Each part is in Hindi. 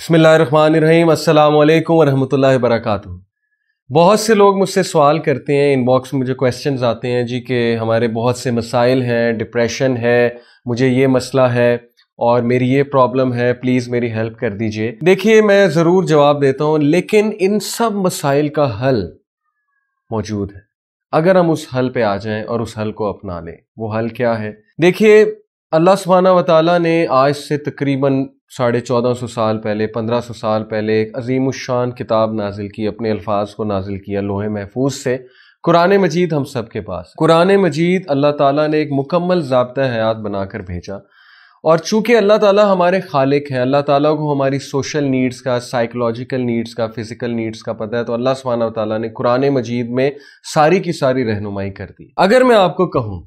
अस्सलाम अल्लाम वरहमल वरक बहुत से लोग मुझसे सवाल करते हैं इनबॉक्स में मुझे क्वेश्चंस आते हैं जी के हमारे बहुत से मसाइल हैं डिप्रेशन है मुझे ये मसला है और मेरी ये प्रॉब्लम है प्लीज़ मेरी हेल्प कर दीजिए देखिए मैं ज़रूर जवाब देता हूँ लेकिन इन सब मसाइल का हल मौजूद है अगर हम उस हल पे आ जाएं और उस हल को अपना लें वो हल क्या है देखिए अल्लाह सुबहाना वाली ने आज से तकरीबन साढ़े चौदह सौ साल पहले पंद्रह सौ साल पहले एक अजीम शान किताब नाजिल की अपने अल्फाज को नाजिल किया लोहे महफूज से कुरान मजीद हम सब के पास कुरान मजीद अल्लाह ताला ने एक मुकम्मल जबता हयात बनाकर भेजा और चूंकि अल्लाह ताला हमारे खालिक हैं अल्लाह ताला को हमारी सोशल नीड्स का साइकोलॉजिकल नीड्स का फिज़िकल नीड्स का पता है तो अल्लाह सुबहाना ताला ने कुरान मजीद में सारी की सारी रहनुमाई कर दी अगर मैं आपको कहूँ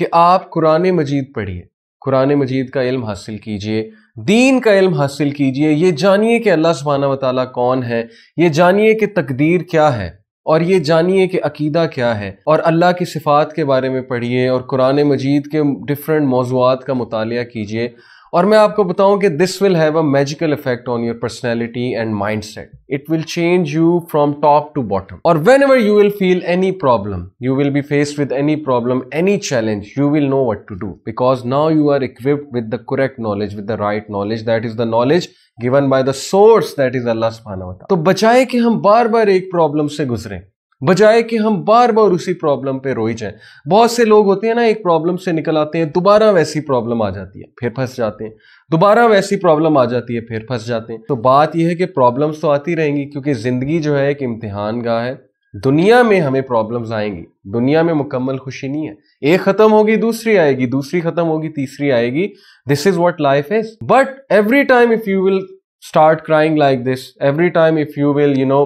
कि आप कुरान मजीद पढ़िए कुरान मजीद का इल्म हासिल कीजिए दीन का इल्म हासिल कीजिए ये जानिए कि अल्लाह सुबहाना वाली कौन है ये जानिए कि तकदीर क्या है और ये जानिए कि अकीदा क्या है और अल्लाह की सिफ़ात के बारे में पढ़िए और कुरान मजीद के डिफरेंट मौजूद का मुताल कीजिए और मैं आपको बताऊं कि this will have a magical effect on your personality and mind set it will change you from top to bottom और whenever you will feel any problem you will be face with any problem any challenge you will know what to do because now you are equipped with the correct knowledge with the right knowledge that is the knowledge given by the source that is अल्लाह सुबहाना तो बचाए कि हम बार बार एक प्रॉब्लम से गुजरें बजाय कि हम बार बार उसी प्रॉब्लम पे रोई जाएं बहुत से लोग होते हैं ना एक प्रॉब्लम से निकल आते हैं दोबारा वैसी प्रॉब्लम आ जाती है फिर फंस जाते हैं दोबारा वैसी प्रॉब्लम आ जाती है फिर फंस जाते हैं तो बात यह है कि प्रॉब्लम्स तो आती रहेंगी क्योंकि ज़िंदगी जो है एक इम्तिहान गाह है दुनिया में हमें प्रॉब्लम्स आएंगी दुनिया में मुकम्मल खुशी नहीं है एक खत्म होगी दूसरी आएगी दूसरी खत्म होगी तीसरी आएगी this is what life is but every time if you will start crying like this every time if you will you know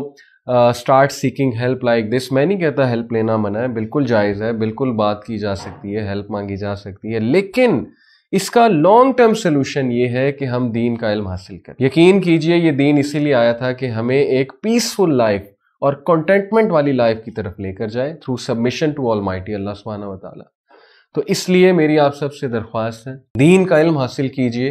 start seeking help like this मैं नहीं कहता हेल्प लेना मना है बिल्कुल जायज़ है बिल्कुल बात की जा सकती है हेल्प मांगी जा सकती है लेकिन इसका लॉन्ग टर्म सोल्यूशन ये है कि हम दीन का इल्म हासिल करें यकीन कीजिए ये दीन इसीलिए आया था कि हमें एक पीसफुल लाइफ और कंटेंटमेंट वाली लाइफ की तरफ लेकर जाए through submission to almighty Allah सुबहाना वाली तो इसलिए मेरी आप सबसे दरख्वास्त है दीन का इल्म हासिल कीजिए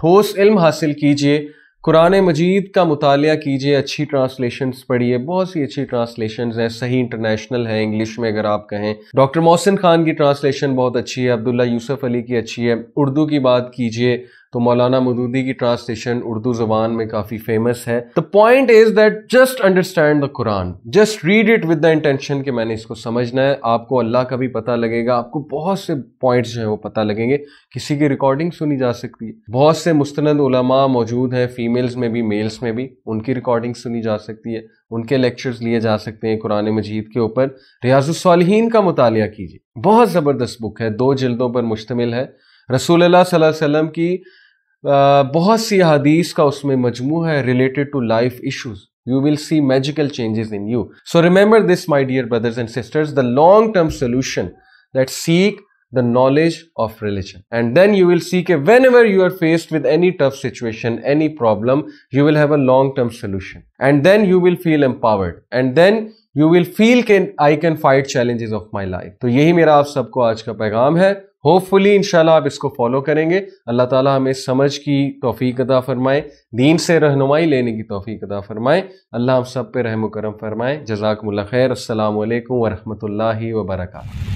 ठोस इल्म हासिल कीजिए कुरान मजीद का मुताल कीजिए अच्छी ट्रांसलेशंस पढ़िए बहुत सी अच्छी ट्रांसलेशंस हैं सही इंटरनेशनल है इंग्लिश में अगर आप कहें डॉक्टर मोहसिन खान की ट्रांसलेशन बहुत अच्छी है अब्दुल्ला यूसुफ अली की अच्छी है उर्दू की बात कीजिए तो मौलाना मदूदी की ट्रांसलेशन उर्दू जबान में काफ़ी फेमस है the point is that just understand the Quran just read it with the intention कि मैंने इसको समझना है आपको अल्लाह का भी पता लगेगा आपको बहुत से पॉइंट जो हैं वो पता लगेंगे किसी की रिकॉर्डिंग सुनी जा सकती है बहुत से मुस्तंद उलमा मौजूद हैं फीमेल्स में भी मेल्स में भी उनकी रिकॉर्डिंग सुनी जा सकती है उनके लेक्चर्स लिए जा सकते हैं कुरान मजीद के ऊपर रियाजुलसालहीन का मुताल कीजिए बहुत ज़बरदस्त बुक है दो जल्दों पर मुश्तमिल है रसूल वसम की बहुत सी हदीस का उसमें मजमू है related to life issues you will see magical changes in you. So remember this, my dear brothers and sisters, the long-term solution that seek the knowledge of religion. And then you will seek a, whenever you are faced with any tough situation, any problem, you will have a long-term solution. And then you will feel empowered. And then you will feel can I can fight challenges of my life. तो यही मेरा आप सबको आज का पैगाम है होपफुली इनशाला आप इसको फॉलो करेंगे अल्लाह ताला हमें समझ की तोफ़ी अदा फरमाए दीन से रहनुमाई लेने की तोफ़ी अदा फरमाए अल्लाह हम सब पे रहम करम फरमाए जजाकमल खैर असल वरहमल वर्का